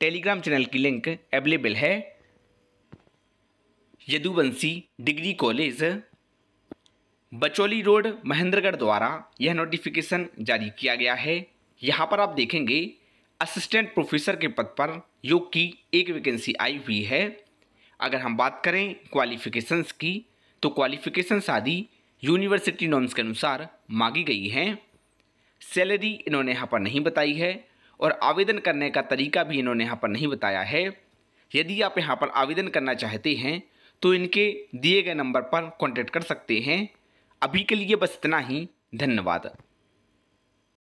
Telegram channel की link available है Yaduvanshi degree college Bachauli road Mahendragarh द्वारा यह नोटिफिकेशन जारी किया गया है यहाँ पर आप देखेंगे असिस्टेंट प्रोफेसर के पद पर योग की एक वैकेंसी आई हुई है अगर हम बात करें क्वालिफिकेशंस की तो क्वालिफिकेशंस आदि यूनिवर्सिटी नॉर्म्स के अनुसार मांगी गई हैं सैलरी इन्होंने यहाँ पर नहीं बताई है और आवेदन करने का तरीका भी इन्होंने यहाँ पर नहीं बताया है यदि आप यहाँ पर आवेदन करना चाहते हैं तो इनके दिए गए नंबर पर कॉन्टेक्ट कर सकते हैं अभी के लिए बस इतना ही धन्यवाद